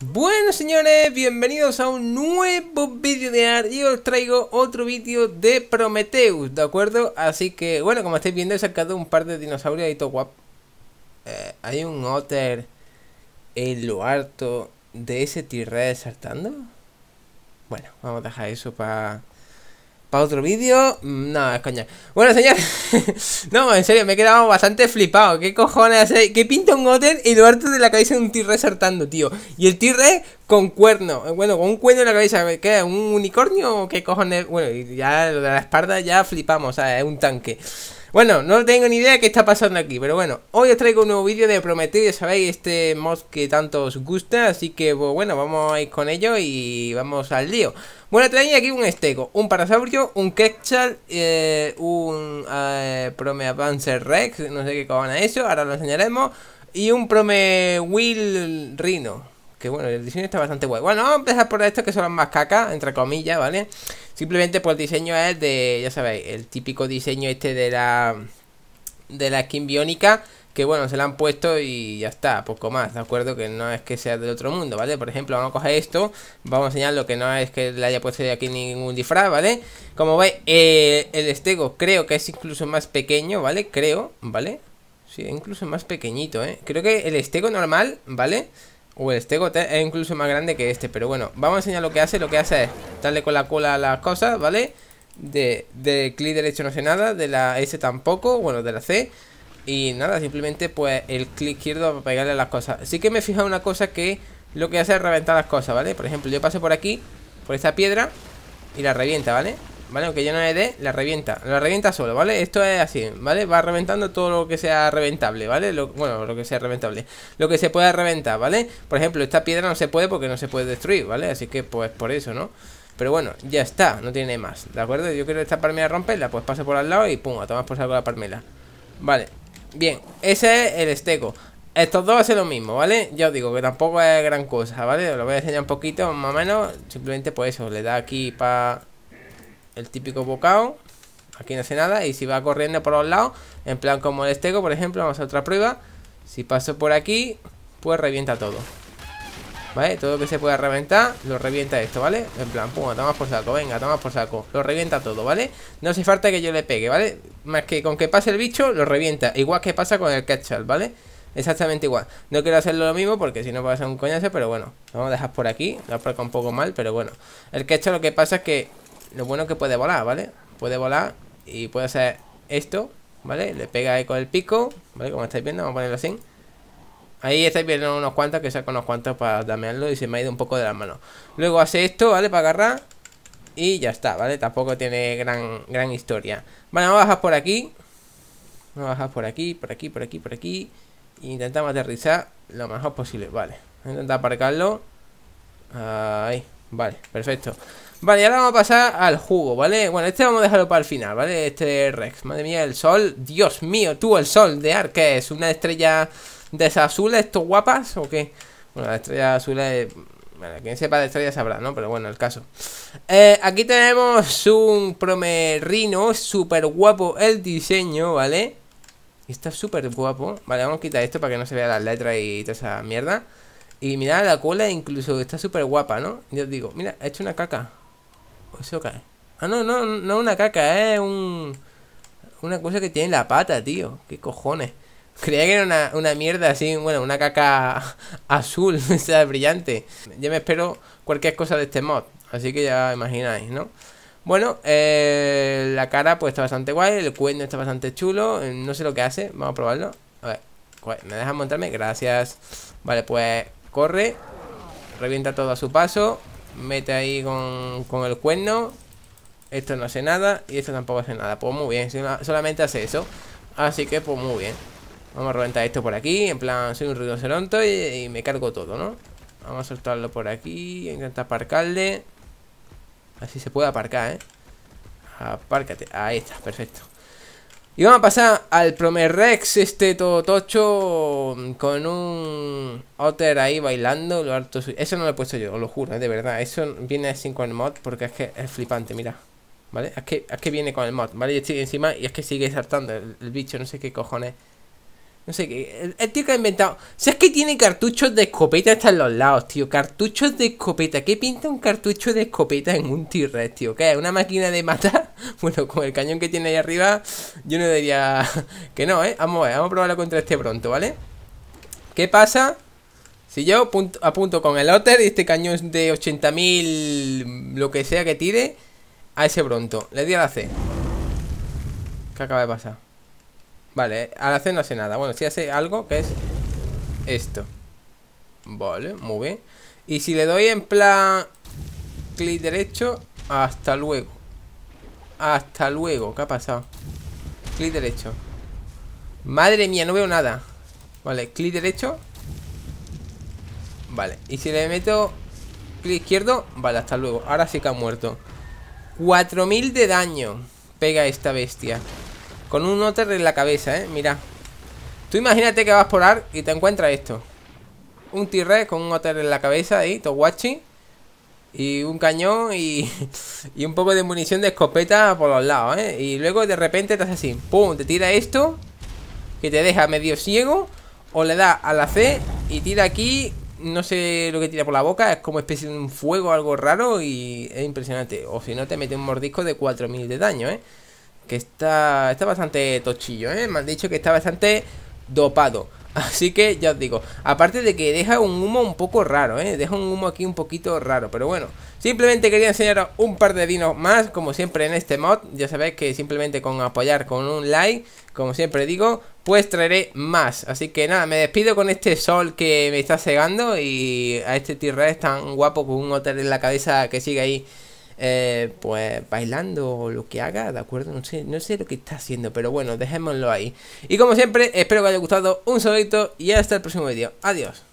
Bueno señores, bienvenidos a un nuevo vídeo de AR y os traigo otro vídeo de Prometheus, ¿de acuerdo? Así que, bueno, como estáis viendo he sacado un par de dinosaurios y todo guapo eh, Hay un otter en lo alto de ese tirre saltando Bueno, vamos a dejar eso para para otro vídeo. Mm, no, es coña. Bueno, señores. no, en serio, me he quedado bastante flipado. ¿Qué cojones hace? ¿Qué pinta un Goten y lo de la cabeza de un tirre saltando, tío? Y el tirre con cuerno. Eh, bueno, con un cuerno en la cabeza. ¿Qué? ¿Un unicornio o qué cojones? Bueno, ya lo de la espalda ya flipamos. O sea, es un tanque. Bueno, no tengo ni idea de qué está pasando aquí, pero bueno, hoy os traigo un nuevo vídeo de Prometeo, ya sabéis, este mod que tanto os gusta, así que pues, bueno, vamos a ir con ello y vamos al lío. Bueno, tenéis aquí un Stego, un Parasaurio, un Quetzal, eh, un eh, Prome-Advancer Rex, no sé qué es eso, ahora lo enseñaremos, y un Prome Will Rhino. Que bueno, el diseño está bastante guay. Bueno, vamos a empezar por estos que son las más caca, entre comillas, ¿vale? Simplemente por el diseño es de, ya sabéis, el típico diseño este de la de la skin biónica que bueno, se la han puesto y ya está, poco más, ¿de acuerdo? Que no es que sea del otro mundo, ¿vale? Por ejemplo, vamos a coger esto, vamos a enseñar lo que no es que le haya puesto de aquí ningún disfraz, ¿vale? Como veis, el estego creo que es incluso más pequeño, ¿vale? Creo, ¿vale? Sí, incluso más pequeñito, ¿eh? Creo que el estego normal, ¿vale? vale o este gote es incluso más grande que este, pero bueno, vamos a enseñar lo que hace. Lo que hace es darle con la cola a las cosas, ¿vale? De, de clic derecho no hace nada, de la S tampoco, bueno, de la C. Y nada, simplemente pues el clic izquierdo para pegarle a las cosas. Sí que me he fijado una cosa que lo que hace es reventar las cosas, ¿vale? Por ejemplo, yo paso por aquí, por esta piedra, y la revienta, ¿vale? ¿vale? Aunque yo no le dé, la revienta, la revienta solo, ¿vale? Esto es así, ¿vale? Va reventando todo lo que sea reventable, ¿vale? bueno, lo que sea reventable, lo que se pueda reventar, ¿vale? Por ejemplo, esta piedra no se puede porque no se puede destruir, ¿vale? Así que pues por eso, ¿no? Pero bueno, ya está, no tiene más, ¿de acuerdo? Yo quiero esta palmera romperla, pues paso por al lado y pum, a tomar por saco la palmera Vale, bien, ese es el esteco estos dos hacen lo mismo, ¿vale? Ya os digo que tampoco es gran cosa, ¿vale? Os lo voy a enseñar un poquito, más o menos. Simplemente por pues eso, le da aquí para el típico bocado. Aquí no hace nada. Y si va corriendo por los lados, en plan como el estego, por ejemplo, vamos a otra prueba. Si paso por aquí, pues revienta todo. ¿Vale? Todo lo que se pueda reventar, lo revienta esto, ¿vale? En plan, pum, toma por saco, venga, toma por saco. Lo revienta todo, ¿vale? No hace falta que yo le pegue, ¿vale? Más que con que pase el bicho, lo revienta. Igual que pasa con el ketchup, ¿vale? Exactamente igual. No quiero hacerlo lo mismo porque si no va a ser un coñazo, pero bueno. Lo vamos a dejar por aquí. Lo he un poco mal, pero bueno. El ketchup lo que pasa es que lo bueno es que puede volar, ¿vale? Puede volar y puede hacer esto, ¿vale? Le pega ahí con el pico, ¿vale? Como estáis viendo, vamos a ponerlo así. Ahí estáis viendo unos cuantos que saco unos cuantos para damearlo y se me ha ido un poco de las mano, Luego hace esto, ¿vale? Para agarrar. Y ya está, ¿vale? Tampoco tiene gran, gran historia. Vale, vamos a bajar por aquí. Vamos a bajar por aquí, por aquí, por aquí, por aquí. intentamos aterrizar lo mejor posible, vale. Voy intentar aparcarlo. Ahí, vale, perfecto. Vale, ahora vamos a pasar al jugo, ¿vale? Bueno, este vamos a dejarlo para el final, ¿vale? Este Rex, madre mía, el sol, Dios mío, tú, el sol de ar ¿qué es? ¿Una estrella de esas azules, estos guapas, o qué? Bueno, la estrella azul es... Bueno, quien sepa de estrellas sabrá, ¿no? Pero bueno, el caso. Eh, aquí tenemos un promerino súper guapo el diseño, ¿vale? Está súper guapo. Vale, vamos a quitar esto para que no se vea las letras y toda esa mierda. Y mirad la cola, incluso está súper guapa, ¿no? Yo os digo, mira, ha hecho una caca. Ah, no, no, no una caca, es un... Una cosa que tiene la pata, tío. ¿Qué cojones? Creía que era una, mierda así, bueno, una caca azul, o sea, brillante. Ya me espero cualquier cosa de este mod, así que ya imagináis, ¿no? Bueno, eh, la cara pues está bastante guay, el cuerno está bastante chulo, eh, no sé lo que hace, vamos a probarlo. A ver, ¿me deja montarme? Gracias. Vale, pues corre, revienta todo a su paso. Mete ahí con, el cuerno. Esto no hace nada y esto tampoco hace nada. Pues muy bien, solamente hace eso. Así que pues muy bien. Vamos a reventar esto por aquí. En plan, soy un ruido y, y me cargo todo, ¿no? Vamos a soltarlo por aquí. Intenta aparcarle. Así se puede aparcar, ¿eh? Apárcate. Ahí está, perfecto. Y vamos a pasar al Promerex, este todo tocho, con un Otter ahí bailando. Lo harto Eso no lo he puesto yo, os lo juro, eh, de verdad. Eso viene así con el mod porque es que es flipante, mira. ¿Vale? Es que, es que viene con el mod, ¿vale? Yo estoy encima y es que sigue saltando el, bicho, no sé qué cojones. No sé qué. El, tío que ha inventado. Si es que tiene cartuchos de escopeta hasta en los lados, tío. Cartuchos de escopeta. ¿Qué pinta un cartucho de escopeta en un T-Rex, tío? ¿Qué? ¿Una máquina de matar? Bueno, con el cañón que tiene ahí arriba, yo no diría que no, ¿eh? Vamos a vamos a probarlo contra este Bronto, ¿vale? ¿Qué pasa? Si yo apunto con el otter y este cañón de 80.000, lo que sea que tire, a ese Bronto, Le doy a la C. ¿Qué acaba de pasar? Vale, a la C no hace nada. Bueno, si hace algo, que es esto. Vale, muy bien. Y si le doy en plan clic derecho, hasta luego. Hasta luego. ¿Qué ha pasado? Clic derecho. Madre mía, no veo nada. Vale, clic derecho. Vale, y si le meto clic izquierdo, vale, hasta luego. Ahora sí que ha muerto. 4000 de daño pega esta bestia. Con un otter en la cabeza, ¿eh? Mira. Tú imagínate que vas por ar y te encuentras esto. Un tirre con un otter en la cabeza ahí, Towachi y un cañón y, y, un poco de munición de escopeta por los lados, ¿eh? Y luego de repente estás así, ¡pum! Te tira esto, que te deja medio ciego, o le da a la C y tira aquí, no sé lo que tira por la boca, es como especie de un fuego, algo raro y es impresionante. O si no, te mete un mordisco de 4000 de daño, ¿eh? Que está, está bastante tochillo, ¿eh? Me han dicho que está bastante dopado. Así que ya os digo, aparte de que deja un humo un poco raro, ¿eh? deja un humo aquí un poquito raro, pero bueno, simplemente quería enseñaros un par de dinos más, como siempre en este mod, ya sabéis que simplemente con apoyar con un like, como siempre digo, pues traeré más, así que nada, me despido con este sol que me está cegando y a este t tan guapo con un hotel en la cabeza que sigue ahí eh, pues bailando o lo que haga, ¿de acuerdo? No sé, no sé lo que está haciendo, pero bueno, dejémoslo ahí. Y como siempre, espero que os haya gustado, un solito y hasta el próximo vídeo. Adiós.